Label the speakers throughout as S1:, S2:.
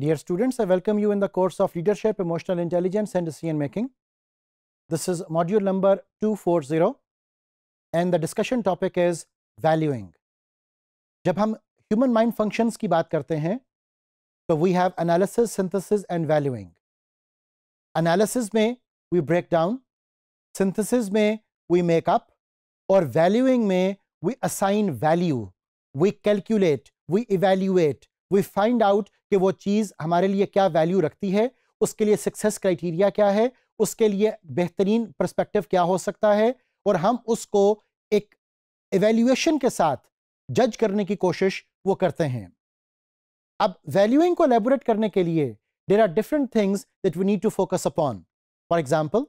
S1: Dear students, I welcome you in the course of Leadership, Emotional Intelligence and Decision Making. This is module number 240 and the discussion topic is valuing. जब हम human mind functions की बात करते हैं तो we have analysis, synthesis and valuing. Analysis में we break down, synthesis में we make up or valuing में we assign value, we calculate, we evaluate we find out कि वो चीज़ हमारे लिए क्या वैल्यू रखती है उसके लिए सक्सेस क्राइटेरिया क्या है उसके लिए बेहतरीन परस्पेक्टिव क्या हो सकता है और हम उसको एक एवेल्यूएशन के साथ जज करने की कोशिश वो करते हैं अब वैल्यूइंग को एलेबोरेट करने के लिए there are different things that we need to focus upon for example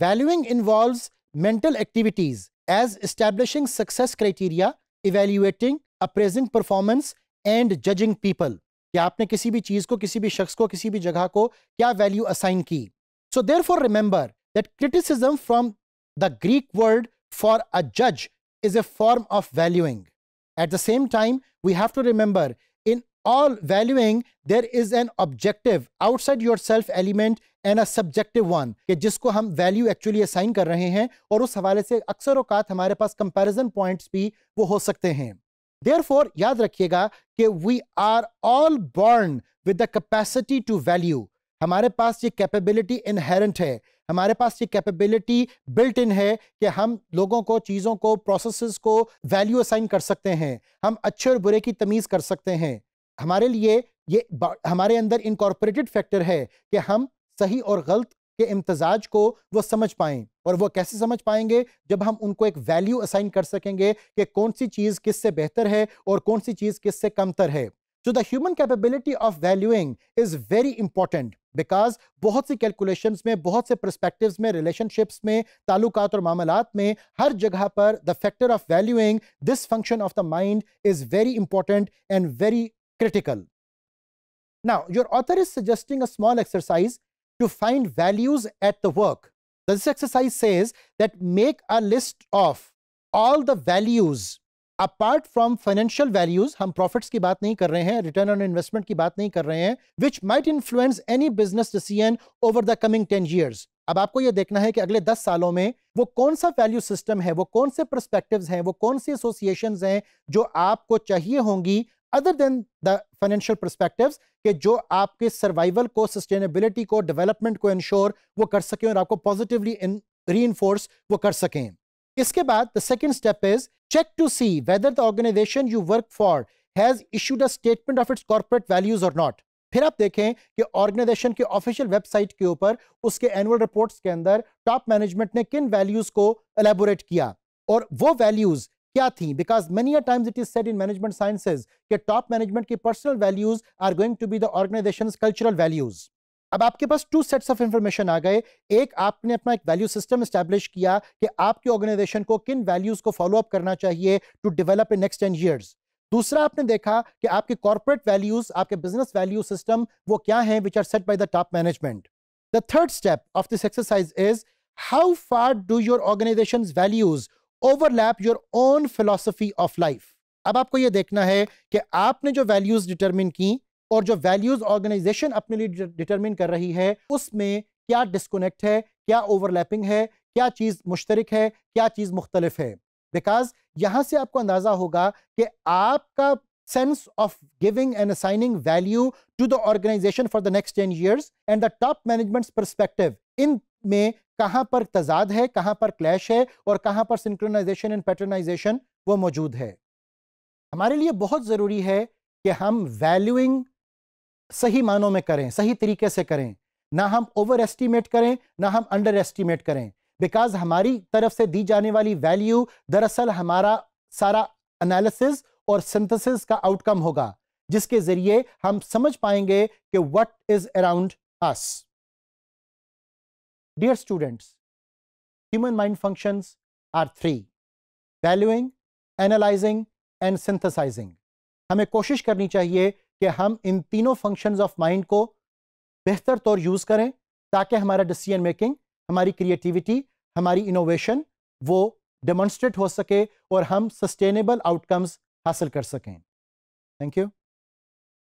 S1: valuing involve mental activities as establishing success criteria evaluating appraising performance and judging people कि आपने किसी भी चीज को किसी भी शख्स को किसी भी जगह को क्या वैल्यू असाइन की so therefore remember that criticism from the Greek word for a जज is a form of valuing at the same time we have to remember in all valuing there is an objective outside yourself element and a subjective one कि जिसको हम value actually assign कर रहे हैं और उस हवाले से अक्सर अवकात हमारे पास कंपेरिजन पॉइंट्स भी वो हो सकते हैं देयरफॉर याद रखिएगा कि we are all born with the capacity to value हमारे पास ये कैपेबिलिटी इनहेरेंट है हमारे पास ये कैपेबिलिटी बिल्ट इन है कि हम लोगों को चीज़ों को प्रोसेसेस को वैल्यू असाइन कर सकते हैं हम अच्छे और बुरे की तमीज़ कर सकते हैं हमारे लिए ये हमारे अंदर इनकॉर्पोरेटेड फैक्टर है कि हम सही और गलत के इम्तजाज को वो समझ पाएं और वो कैसे समझ पाएंगे जब हम उनको एक वैल्यू असाइन कर सकेंगे कि कौन सी चीज किससे बेहतर है और कौन सी चीज किससे कमतर है so the human capability of valuing is very important because बहुत सी कैलकुलेशन में बहुत से परस्पेक्टिव में रिलेशनशिप्स में ताल्लुकात और मामला में हर जगह पर the factor of valuing this function of the mind is very important and very critical now your author is suggesting a small exercise to find values at the work. This exercise says that make a list of all the values apart from financial values, हम profits की बात नहीं कर रहे हैं return on investment की बात नहीं कर रहे हैं which might influence any business decision over the coming 10 years. अब आपको यह देखना है कि अगले 10 सालों में वो कौन सा वैल्यू सिस्टम है वो कौन से परस्पेक्टिव हैं वो कौन सी एसोसिएशन हैं जो आपको चाहिए होंगी other than the financial perspectives कि जो आपके सर्वाइवल को सस्टेनेबिलिटी को डेवलपमेंट को इंश्योर वो कर सकें और आपको पॉजिटिवली री वो कर सकें इसके बाद the second step is check to see whether the organization you work for has issued a statement of its corporate values और नॉट फिर आप देखें कि ऑर्गेनाइजेशन के ऑफिशियल वेबसाइट के ऊपर उसके एनुअल रिपोर्ट्स के अंदर टॉप मैनेजमेंट ने किन वैल्यूज को एलेबोरेट किया और वो वैल्यूज क्या थी because many a times it is said in management sciences के टॉप मैनेजमेंट की personal values are going to be the organization cultural values अब आपके पास टू सेट्स ऑफ इंफॉर्मेशन आ गए एक आपने अपना एक वैल्यू सिस्टम स्टैब्लिश किया कि आपके ऑर्गेनाइजेशन को किन वैल्यूज को फॉलो अप करना चाहिए to develop in next ten years दूसरा आपने देखा कि आपके कॉर्पोरेट वैल्यूज आपके बिजनेस वैल्यू सिस्टम वो क्या हैं which are set by the top management the third step of this exercise is how far do your organization values overlap your own philosophy of life अब आपको यह देखना है कि आपने जो वैल्यूज डिटरमिन की और जो वैल्यूज ऑर्गेनाइजेशन अपने लिए डिटरमिन कर रही है उसमें क्या डिस्कोनेक्ट है क्या ओवरलैपिंग है क्या चीज मुश्तरक है क्या चीज मुख्तलिफ है बिकॉज यहां से आपको अंदाजा होगा कि आपका sense of giving and assigning value to the organization for the next ten years and the top management's perspective in में कहां पर तजाद है कहां पर क्लैश है और कहां पर सिंक्रोनाइजेशन एंड पैटर्नाइजेशन वो मौजूद है हमारे लिए बहुत ज़रूरी है कि हम वैल्यूइंग सही मानों में करें सही तरीके से करें ना हम ओवर एस्टिमेट करें ना हम अंडर एस्टिमेट करें बिकॉज हमारी तरफ से दी जाने वाली वैल्यू दरअसल हमारा सारा एनालिसिस और सिंथेसिस का आउटकम होगा जिसके जरिए हम समझ पाएंगे कि what is around us Dear students, human mind functions are three valuing, analyzing and synthesizing. हमें कोशिश करनी चाहिए कि हम इन तीनों फंक्शंस ऑफ माइंड को बेहतर तौर यूज करें ताकि हमारा डिसीजन मेकिंग हमारी क्रिएटिविटी हमारी इनोवेशन वो डेमोन्स्ट्रेट हो सके और हम सस्टेनेबल आउटकम्स हासिल कर सकें थैंक यू